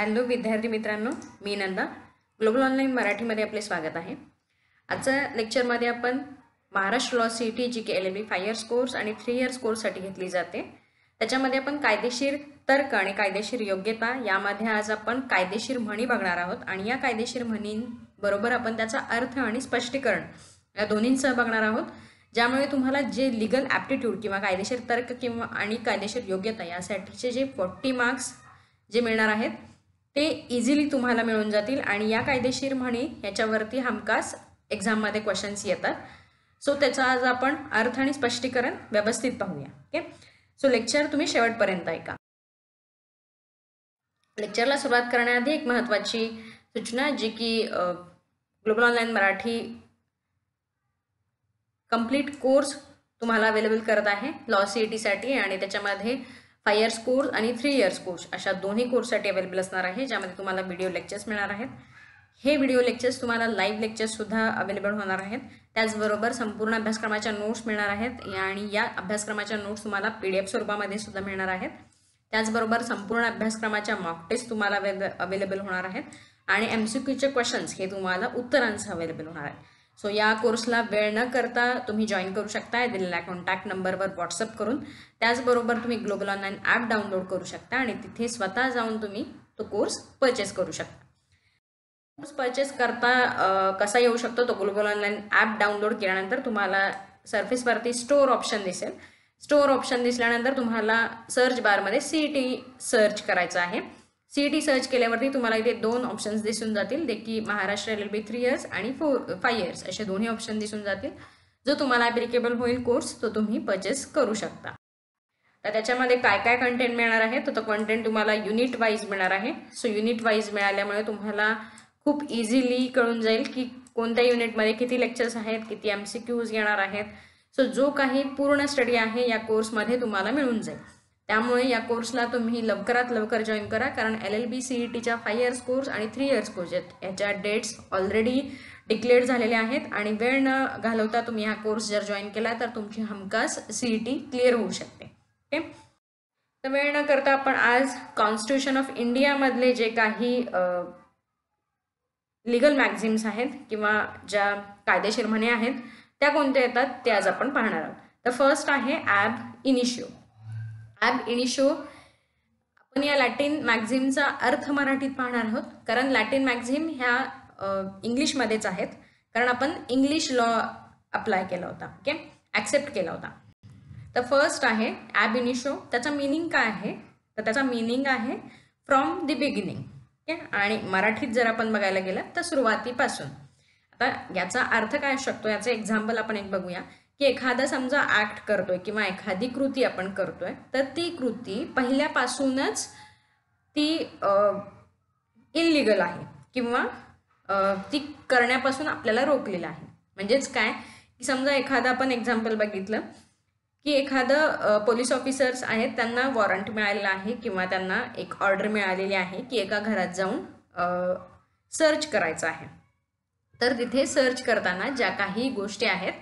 hello विद्यार्थी मित्रांनो मी Nanda global online मराठीमध्ये आपले स्वागत आहे आजच्या लेक्चरमध्ये आपण महाराष्ट्र लॉ सी टी जी के L M B five years course आणि थ्री इयर्स कोर्ससाठी घेतली जाते त्याच्यामध्ये आपण कायदेशीर तर्क आणि कायदेशीर योग्यता यामध्ये आज आपण कायदेशीर म्हणी बघणार आहोत आणि या कायदेशीर म्हणींबरोबर आपण त्याचा अर्थ आणि स्पष्टीकरण या दोन्हींसह बघणार आहोत ज्यामुळे तुम्हाला जे लिगल ॲप्टिट्यूड किंवा कायदेशीर तर्क किंवा आणि कायदेशीर योग्यता यासाठीचे जे फोर्टी मार्क्स जे मिळणार आहेत ते इझिली तुम्हाला मिळून जातील आणि या कायदेशीर म्हणी याच्यावरती हमखास एक्झाममध्ये क्वेश्चन्स येतात सो त्याचा आज आपण अर्थ आणि स्पष्टीकरण व्यवस्थित पाहूया ओके सो लेक्चर तुम्ही शेवटपर्यंत ऐका लेक्चरला सुरुवात करण्याआधी एक महत्त्वाची सूचना जी की global online Marathi complete course तुम्हाला अवेलेबल करत आहे लॉ सी e साठी आणि त्याच्यामध्ये फाय इयर्स कोर्स आणि थ्री इयर्स कोर्स अशा दोन्ही कोर्ससाठी अवेलेबल असणार आहे ज्यामध्ये तुम्हाला व्हिडिओ लेक्चर्स मिळणार आहेत हे व्हिडिओ लेक्चर्स तुम्हाला लाईव्ह लेक्चर्ससुद्धा अवेलेबल होणार आहेत त्याचबरोबर संपूर्ण अभ्यासक्रमाच्या नोट्स मिळणार आहेत आणि या अभ्यासक्रमाच्या नोट्स तुम्हाला पी डी एफ स्वरूपामध्ये सुद्धा मिळणार आहेत त्याचबरोबर संपूर्ण अभ्यासक्रमाच्या मॉक टेस्ट तुम्हाला अवेलेबल होणार आहेत आणि एम सी क्यूचे क्वेश्चन्स हे तुम्हाला उत्तरांसह अवेलेबल होणार आहेत सो या कोर्सला वेळ न करता तुम्ही जॉईन करू शकता दिलेल्या कॉन्टॅक्ट नंबरवर व्हॉट्सअप करून त्याचबरोबर तुम्ही ग्लोबल ऑनलाईन ॲप डाउनलोड करू शकता आणि तिथे स्वतः जाऊन तुम्ही तो कोर्स परचेस करू शकता कोर्स परचेस करता कसा येऊ शकतो तो ग्लोबल ऑनलाईन ॲप डाउनलोड केल्यानंतर तुम्हाला सर्फेसवरती स्टोअर ऑप्शन दिसेल स्टोअर ऑप्शन दिसल्यानंतर तुम्हाला सर्च बारमध्ये सी सर्च करायचं आहे सी ई टी सर्च केल्यावरती तुम्हाला इथे दोन ऑप्शन्स दिसून जातील जे महाराष्ट्र रेल्वे थ्री इयर्स आणि फोर फाय इयर्स असे दोन्ही ऑप्शन दिसून जातील जो तुम्हाला ॲप्लिकेबल होईल कोर्स तो तुम्ही परचेस करू शकता तर त्याच्यामध्ये काय काय कंटेंट मिळणार आहे तर तो कंटेंट तुम्हाला युनिट वाईज मिळणार आहे सो युनिट वाईज मिळाल्यामुळे तुम्हाला खूप इझिली कळून जाईल की कोणत्या युनिटमध्ये किती लेक्चर्स आहेत किती एम सी क्यूज येणार आहेत सो जो काही पूर्ण स्टडी आहे या कोर्समध्ये तुम्हाला मिळून जाईल त्यामुळे या कोर्सला तुम्ही लवकरात लवकर जॉईन करा कारण L L B C five years course आणि थ्री इयर्स कोर्स आहेत याच्या डेट्स ऑलरेडी डिक्लेअर झालेल्या आहेत आणि वेळ न घालवता तुम्ही हा कोर्स जर जॉईन केला तर तुमची हमखास सीईटी टी क्लिअर होऊ शकते ओके तर वेळ न करता आपण आज कॉन्स्टिट्यूशन ऑफ इंडियामधले जे काही लिगल मॅक्झिम्स आहेत किंवा ज्या कायदेशीर म्हणे आहेत त्या कोणत्या येतात ते आज आपण पाहणार आहोत तर फर्स्ट आहे ॲब इनिशिओ ॲब इनिशो आपण या लॅटिन मॅक्झिमचा अर्थ मराठीत पाहणार आहोत कारण लॅटिन मॅक्झिम ह्या इंग्लिशमध्येच आहेत कारण आपण इंग्लिश लॉ अप्लाय केला होता ओके ॲक्सेप्ट केला होता तर फर्स्ट आहे ॲब इनिशो त्याचा मिनिंग काय आहे तर त्याचा मिनिंग आहे फ्रॉम द बिगिनिंग ओके आणि मराठीत जर आपण बघायला गेलं तर सुरुवातीपासून आता याचा अर्थ काय असू शकतो याचं एक्झाम्पल आपण एक बघूया की एखादा समजा ऍक्ट करतोय किंवा एखादी कृती आपण करतोय तर ती कृती पहिल्यापासूनच ती इनलिगल आहे किंवा ती करण्यापासून आपल्याला रोखलेलं आहे म्हणजेच काय की समजा एखादा आपण एक्झाम्पल बघितलं की एखादं पोलीस ऑफिसर्स आहेत त्यांना वॉरंट मिळालेलं आहे किंवा त्यांना एक ऑर्डर मिळालेली आहे की एका घरात जाऊन सर्च करायचं आहे तर तिथे सर्च करताना ज्या काही गोष्टी आहेत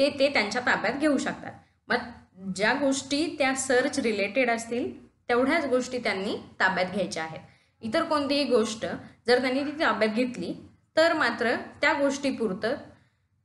ते ते त्यांच्या ताब्यात घेऊ शकतात मग ज्या गोष्टी त्या सर्च रिलेटेड असतील तेवढ्याच गोष्टी त्यांनी ताब्यात घ्यायच्या आहेत इतर कोणतीही गोष्ट जर त्यांनी ती ताब्यात घेतली तर मात्र त्या गोष्टीपुरतं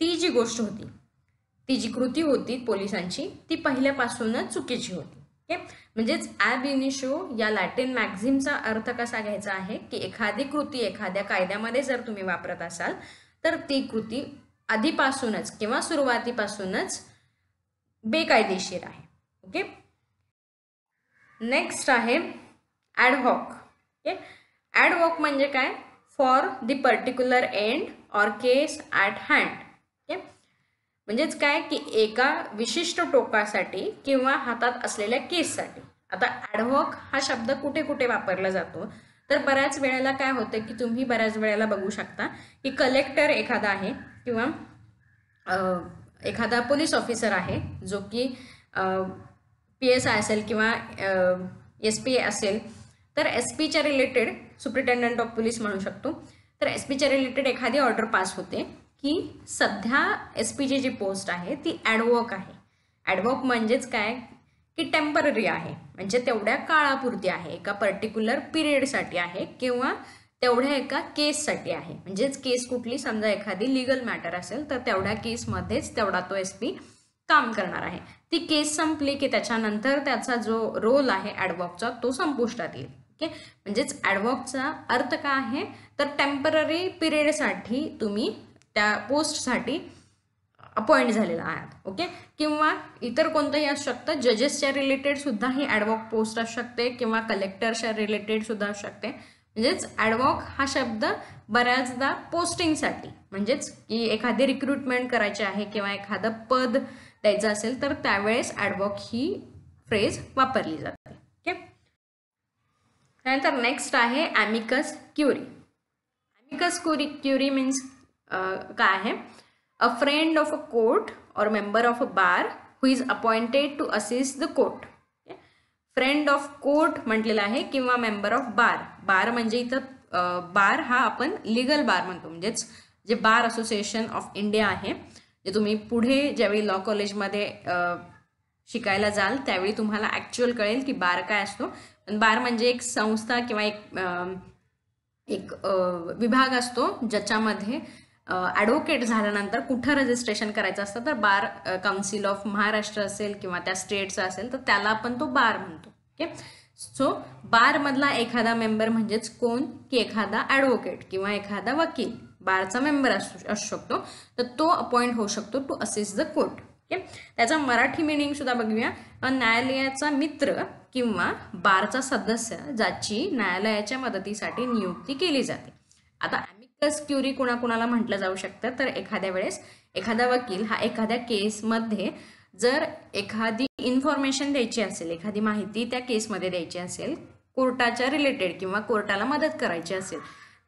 ती जी गोष्ट होती ती जी कृती होती पोलिसांची ती पहिल्यापासूनच चुकीची होती ओके म्हणजेच ॲब इनिशो या लॅटिन मॅक्झिमचा अर्थ कसा घ्यायचा आहे की एखादी कृती एखाद्या कायद्यामध्ये जर तुम्ही वापरत असाल तर ती कृती आधीपासूनच किंवा सुरुवातीपासूनच बेकायदेशीर आहे ओके नेक्स्ट आहे ॲडहॉक ओके ॲडहॉक म्हणजे काय for the particular end or case at hand okay म्हणजेच काय की एका विशिष्ट टोकासाठी किंवा हातात असलेल्या केससाठी आता ॲडहॉक हा शब्द कुठे कुठे वापरला जातो तर बऱ्याच वेळेला काय होतं की तुम्ही बऱ्याच वेळेला बघू शकता की कलेक्टर एखादा आहे किंवा एखादा पोलीस ऑफिसर आहे जो की पी एस आय असेल किंवा एस पी असेल तर एस पीच्या रिलेटेड सुप्रिटेंडंट ऑफ पोलीस म्हणू शकतो तर एस पीच्या रिलेटेड एखादी ऑर्डर पास होते की सध्या एस पीची जी पोस्ट आहे ती ॲडवॉक आहे ॲडवॉक म्हणजेच काय की टेम्पररी आहे म्हणजे तेवढ्या काळापुरती आहे एका पर्टिक्युलर पिरियडसाठी आहे किंवा तेवढ्या एका केससाठी आहे म्हणजेच केस कुठली समजा एखादी लिगल मॅटर असेल तर तेवढ्या केसमध्येच तेवढा तो एस पी काम करणार आहे ती केस संपली की त्याच्यानंतर त्याचा जो रोल आहे ॲडवॉकचा तो संपुष्टात येईल ओके म्हणजेच ॲडवॉकचा अर्थ काय आहे तर टेम्पररी पिरियडसाठी तुम्ही त्या पोस्टसाठी अपॉइंट झालेला आहात ओके किंवा इतर कोणतंही असू शकतं जजेसच्या रिलेटेड सुद्धा ही ॲडवॉक पोस्ट असू शकते किंवा कलेक्टरच्या रिलेटेड सुद्धा असू शकते म्हणजेच ॲडवॉक हा शब्द बऱ्याचदा पोस्टिंगसाठी म्हणजेच की एखादी रिक्रुटमेंट करायची आहे किंवा एखादं पद द्यायचं असेल तर त्यावेळेस ॲडवॉक ही फ्रेज वापरली जाते ओके त्यानंतर नेक्स्ट आहे amicus curiae amicus curiae curiae means काय आहे a friend of a court or member of a bar who is appointed to assist the court friend of court म्हटलेला आहे किंवा मेंबर ऑफ बार बार म्हणजे इथं बार हा आपण लिगल बार म्हणतो म्हणजेच जे बार असोसिएशन ऑफ इंडिया आहे जे तुम्ही पुढे ज्यावेळी लॉ कॉलेजमध्ये शिकायला जाल त्यावेळी तुम्हाला ॲक्च्युअल कळेल की बार काय असतो पण बार म्हणजे एक संस्था किंवा एक एक विभाग असतो ज्याच्यामध्ये ॲडव्होकेट झाल्यानंतर कुठं रजिस्ट्रेशन करायचं असतं तर बार काउन्सिल ऑफ महाराष्ट्र असेल किंवा त्या स्टेटचा असेल तर त्याला आपण तो बार म्हणतो ओके सो मधला एखादा मेंबर म्हणजेच कोण की एखादा ऍडव्होकेट किंवा एखादा वकील बारचा मेंबर असू असू शकतो तर तो अपॉइंट होऊ शकतो to assist the court okay त्याचा मराठी मिनिंग सुद्धा बघूया न्यायालयाचा मित्र किंवा बारचा सदस्य ज्याची न्यायालयाच्या मदतीसाठी नियुक्ती केली जाते आता निकस क्युरी कुणाकुणाला म्हटलं जाऊ शकतं तर एखाद्या वेळेस एखादा वकील हा एखाद्या केसमध्ये जर एखादी इन्फॉर्मेशन द्यायची असेल एखादी माहिती त्या केसमध्ये द्यायची असेल कोर्टाच्या रिलेटेड किंवा कोर्टाला मदत करायची असेल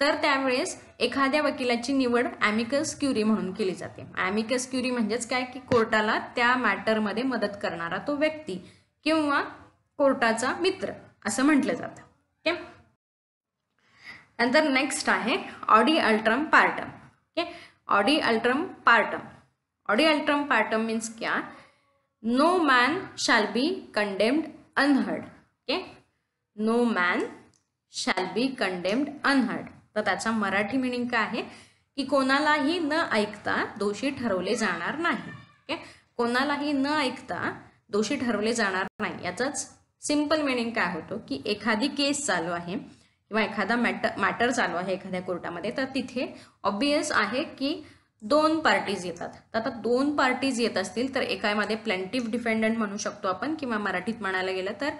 तर त्यावेळेस एखाद्या वकिलाची निवड ॲमिकस क्युरी म्हणून केली जाते ॲमिकस क्युरी म्हणजेच काय की कोर्टाला त्या मॅटरमध्ये मदत करणारा तो व्यक्ती किंवा कोर्टाचा मित्र असं म्हटलं जातं नंतर नेक्स्ट आहे audi alteram partem okay audi alteram partem audi alteram partem means क्या no man shall be condemned unheard okay no man shall be condemned unheard तर त्याचा मराठी मिनिंग काय आहे की कोणालाही न ऐकता दोषी ठरवले जाणार नाही ओके कोणालाही न ऐकता दोषी ठरवले जाणार नाही याचाच सिंपल मिनिंग काय होतो की एखादी केस चालू आहे किंवा एखादा मॅटर मॅटर चालू आहे एखाद्या कोर्टामध्ये तर तिथे ऑब्वियस आहे की दोन पार्टीज येतात तर आता दोन पार्टीज येत असतील तर एकामध्ये प्लॅन्टिव्ह डिफेंडंट म्हणू शकतो आपण किंवा मराठीत म्हणायला गेलं तर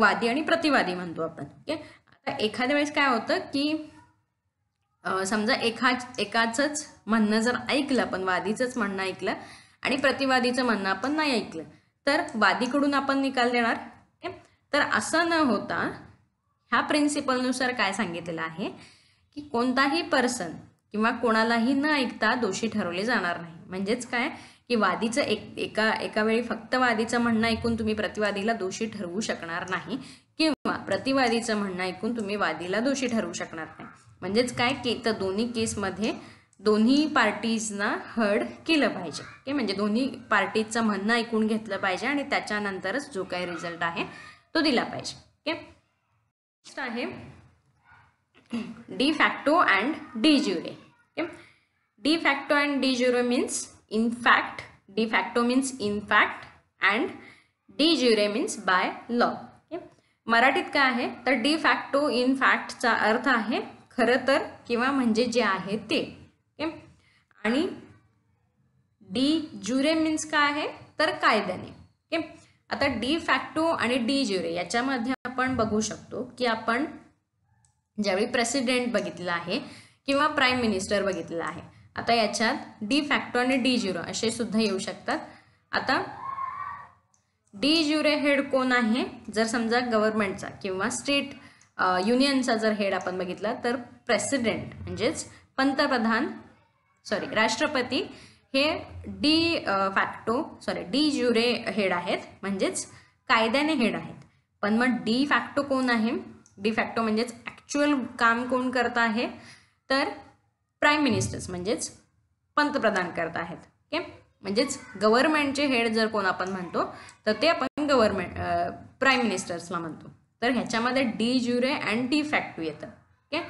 वादी आणि प्रतिवादी म्हणतो आपण ओके आता एखाद्या वेळेस काय होतं की समजा एका एकाचंच म्हणणं जर ऐकलं आपण वादीचंच म्हणणं ऐकलं आणि प्रतिवादीचं म्हणणं आपण नाही ऐकलं तर वादीकडून आपण निकाल देणार तर असं न होता ह्या प्रिन्सिपलनुसार काय सांगितलेलं आहे की कोणताही पर्सन किंवा कोणालाही न ऐकता दोषी ठरवले जाणार नाही म्हणजेच काय की वादीचं एक एका एका वेळी फक्त वादीचं म्हणणं ऐकून तुम्ही प्रतिवादीला दोषी ठरवू शकणार नाही किंवा प्रतिवादीचं म्हणणं ऐकून तुम्ही वादीला दोषी ठरवू शकणार नाही म्हणजेच काय की तर दोन्ही केसमध्ये दोन्ही पार्टीजना हर्ड केलं पाहिजे ओके म्हणजे दोन्ही पार्टीचं म्हणणं ऐकून घेतलं पाहिजे आणि त्याच्यानंतरच जो काही रिझल्ट आहे तो दिला पाहिजे ओके नेक्स्ट आहे de facto and de jure de facto and de jure means in fact de facto means in fact and de jure means by law मराठीत काय आहे तर डी फॅक्टो इन फॅक्टचा अर्थ आहे खरं तर किंवा म्हणजे जे आहे ते आणि डी ज्युरे मीन्स काय आहे तर कायद्याने आता डी फॅक्टो आणि डी ज्युरे याच्यामध्ये आपण बघू शकतो की आपण ज्यावेळी प्रेसिडेंट बघितला आहे किंवा प्राईम मिनिस्टर बघितला आहे आता याच्यात डी फॅक्टो आणि डी ज्युरो असे सुद्धा येऊ शकतात आता डी ज्युरे हेड कोण आहे जर समजा गव्हर्नमेंटचा किंवा स्टेट युनियनचा जर हेड आपण बघितला तर प्रेसिडेंट म्हणजेच पंतप्रधान सॉरी राष्ट्रपती हे de facto sorry de jure head आहेत म्हणजेच कायद्याने हेड आहेत पण मग डी फॅक्टो कोण आहे डी फॅक्टो म्हणजेच ऍक्च्युअल काम कोण करत आहे तर प्राईम मिनिस्टर्स म्हणजेच पंतप्रधान करत आहेत ओके म्हणजेच गव्हर्नमेंटचे हेड जर कोण आपण म्हणतो तर ते आपण गव्हर्नमेंट प्राईम मिनिस्टर्सला म्हणतो तर ह्याच्यामध्ये de jure and de facto येतं ओके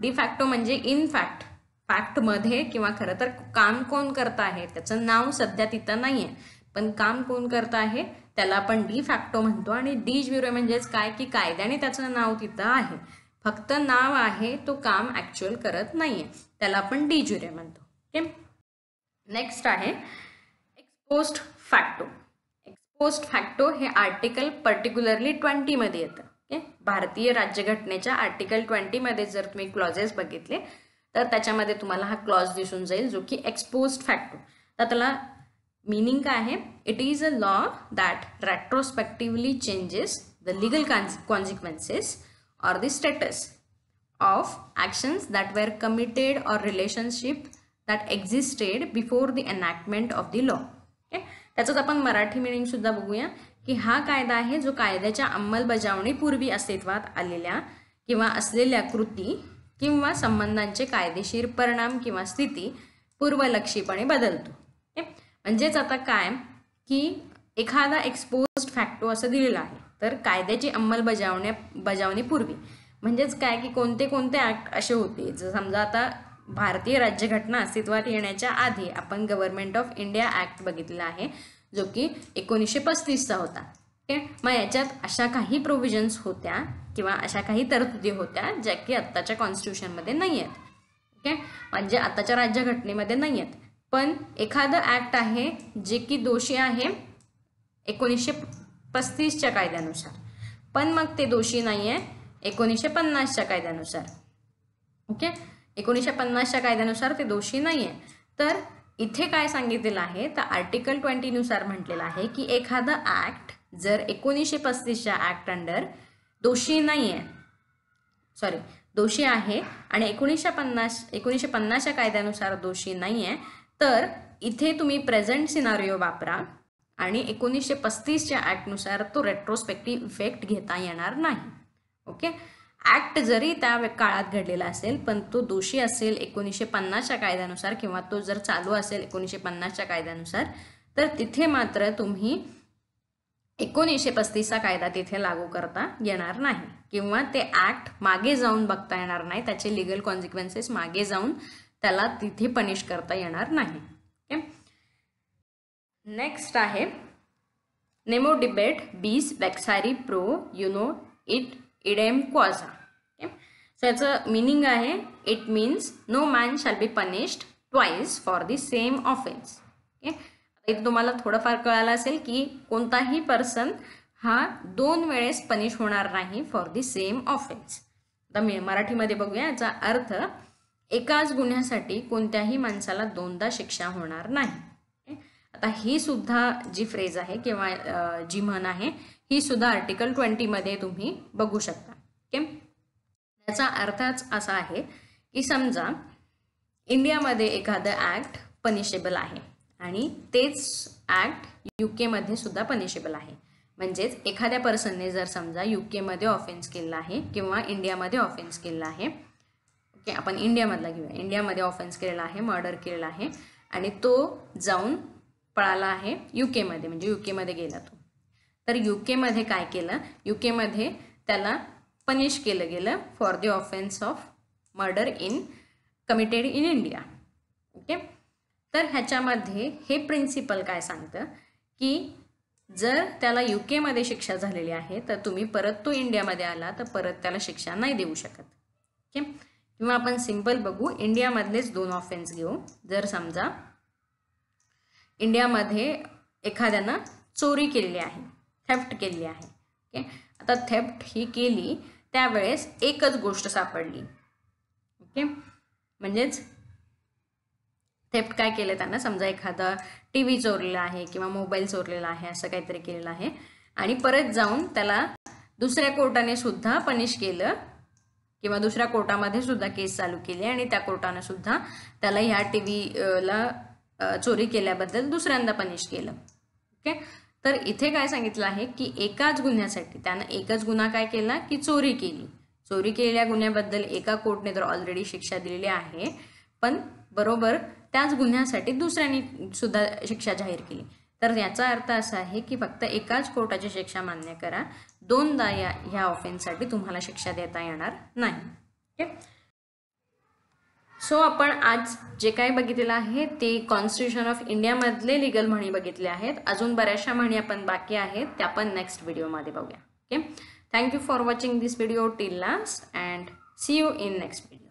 डी फॅक्टो म्हणजे इन फॅक्ट फॅक्टमध्ये किंवा खरं तर काम कोण करत आहे त्याचं नाव सध्या तिथं नाही पण काम कोण करत आहे त्याला आपण डी फॅक्टो म्हणतो आणि डी ज्युरे म्हणजेच काय की कायद्याने त्याचं नाव तिथं आहे फक्त नाव आहे तो काम ॲक्च्युअल करत नाहीये त्याला आपण डी ज्युरे म्हणतो ओके नेक्स्ट आहे एक्सपोस्ट फॅक्टो एक्सपोस्ट फॅक्टो हे आर्टिकल पर्टिक्युलरली ट्वेंटीमध्ये येतं ओके भारतीय राज्यघटनेच्या आर्टिकल ट्वेंटीमध्ये जर तुम्ही क्लॉजेस बघितले तर त्याच्यामध्ये तुम्हाला हा क्लॉज दिसून जाईल जो की एक्सपोस्ट फॅक्टो तर त्याला मीनिंग काय आहे it is a law that retrospectively changes the legal consequences or the status of actions that were committed or relationship that existed before the enactment of the law okay त्याचंच आपण मराठी मिनिंगसुद्धा बघूया की हा कायदा आहे जो कायद्याच्या अंमलबजावणीपूर्वी अस्तित्वात आलेल्या किंवा असलेल्या कृती किंवा संबंधांचे कायदेशीर परिणाम किंवा स्थिती पूर्वलक्षीपणे बदलतो म्हणजेच आता काय की एखादा एक्सपोज फॅक्टो असं दिलेला आहे तर कायद्याची अंमलबजावण्या बजावणीपूर्वी म्हणजेच काय की कोणते कोणते ॲक्ट असे होते जर समजा आता भारतीय राज्यघटना अस्तित्वात येण्याच्या आधी आपण गव्हर्नमेंट ऑफ इंडिया ॲक्ट बघितला आहे जो की एकोणीसशे पस्तीसचा होता ओके मग याच्यात अशा काही प्रोव्हिजन्स होत्या किंवा अशा काही तरतुदी होत्या ज्या की आत्ताच्या कॉन्स्टिट्युशनमध्ये नाही आहेत ओके म्हणजे आत्ताच्या राज्यघटनेमध्ये नाही आहेत पण एखादं ॲक्ट आहे जे की दोषी आहे एकोणीसशे पस्तीसच्या कायद्यानुसार पण मग ते दोषी नाही आहे एकोणीसशे पन्नासच्या कायद्यानुसार ओके एकोणीसशे पन्नासच्या कायद्यानुसार ते दोषी नाही आहे तर इथे काय सांगितलेलं आहे तर आर्टिकल ट्वेंटीनुसार म्हटलेलं आहे की एखादं ॲक्ट जर एकोणीसशे पस्तीसच्या ॲक्ट अंडर दोषी नाही आहे सॉरी दोषी आहे आणि एकोणीसशे पन्नास एकोणीसशे पन्नासच्या कायद्यानुसार दोषी नाही आहे तर इथे तुम्ही प्रेझेंट सिनारिओ वापरा आणि एकोणीसशे पस्तीसच्या ॲक्टनुसार तो रेट्रोस्पेक्टिव्ह इफेक्ट घेता येणार नाही ओके ॲक्ट जरी त्या काळात घडलेला असेल पण तो दोषी असेल एकोणीसशे पन्नासच्या कायद्यानुसार किंवा तो जर चालू असेल एकोणीसशे पन्नासच्या कायद्यानुसार तर तिथे मात्र तुम्ही एकोणीसशे पस्तीसचा कायदा तिथे लागू करता येणार नाही किंवा ते ॲक्ट मागे जाऊन बघता येणार नाही त्याचे लिगल कॉन्सिक्वेन्सेस मागे जाऊन त्याला तिथे पनिश करता येणार नाही ओके नेक्स्ट आहे nemo debet bis vexari pro una et eadem causa okay so याचं मिनिंग आहे it means no man shall be punished twice for the same offence okay आता तुम्हाला थोडंफार कळालं असेल की कोणताही पर्सन हा दोन वेळेस पनिश होणार नाही फॉर दी सेम ऑफेन्स आता मी मराठीमध्ये बघूया याचा अर्थ एकाच गुन्ह्यासाठी कोणत्याही माणसाला दोनदा शिक्षा होणार नाही आता ही सुद्धा जी फ्रेज आहे किंवा जी म्हण आहे ही सुद्धा आर्टिकल ट्वेंटीमध्ये तुम्ही बघू शकता ओके याचा अर्थच असा आहे की समजा इंडियामध्ये एखादं ॲक्ट पनिशेबल आहे आणि तेच ॲक्ट यू केमध्ये सुद्धा पनिशेबल आहे म्हणजेच एखाद्या पर्सनने जर समजा यू केमध्ये ऑफेन्स केला आहे किंवा इंडियामध्ये ऑफेन्स केला आहे ओके आपण इंडियामधला घेऊया इंडियामध्ये ऑफेन्स केलेला आहे मर्डर केलेला आहे आणि तो जाऊन पळाला आहे यू केमध्ये म्हणजे यू केमध्ये गेला तो तर यू केमध्ये काय केलं यू केमध्ये त्याला पनिश केलं गेलं for the offence of murder in committed in India okay तर ह्याच्यामध्ये हे प्रिन्सिपल काय सांगतं की जर त्याला यू केमध्ये शिक्षा झालेली आहे तर तुम्ही परत तो इंडियामध्ये आला तर परत त्याला शिक्षा नाही देऊ शकत ओके किंवा आपण सिम्पल बघू इंडियामधलेच दोन ऑफेन्स घेऊ जर समजा इंडियामध्ये एखाद्यानं चोरी केली आहे थेफ्ट केली आहे ओके आता थेफ्ट ही केली त्यावेळेस एकच गोष्ट सापडली ओके म्हणजेच थेफ्ट काय केलं त्यांना समजा एखादा टी व्ही चोरलेला आहे किंवा मोबाईल चोरलेला आहे असं काहीतरी केलेलं आहे आणि परत जाऊन त्याला दुसऱ्या कोर्टाने सुद्धा पनिश केलं किंवा दुसऱ्या कोर्टामध्ये सुद्धा केस चालू केली आणि त्या कोर्टानं सुद्धा त्याला ह्या टी ला चोरी केल्याबद्दल दुसऱ्यांदा पनिश केलं ओके तर इथे काय सांगितलं आहे की एकाच गुन्ह्यासाठी त्यानं एकच गुन्हा काय केला की चोरी केली चोरी केलेल्या गुन्ह्याबद्दल एका कोर्टने तर ऑलरेडी शिक्षा दिलेली आहे पण बरोबर त्याच गुन्ह्यासाठी दुसऱ्यांनी सुद्धा शिक्षा जाहीर केली तर याचा अर्थ असा आहे की फक्त एकाच कोर्टाची शिक्षा मान्य करा दोनदा या ह्या ऑफेन्ससाठी तुम्हाला शिक्षा देता येणार नाही ओके सो आपण आज जे काय बघितलेलं आहे ते कॉन्स्टिट्यूशन ऑफ इंडियामधले लिगल म्हणी बघितले आहेत अजून बऱ्याचशा म्हणी आपण बाकी आहेत त्या आपण नेक्स्ट व्हिडिओमध्ये बघूया okay thank you for watching this video till last and see you in next video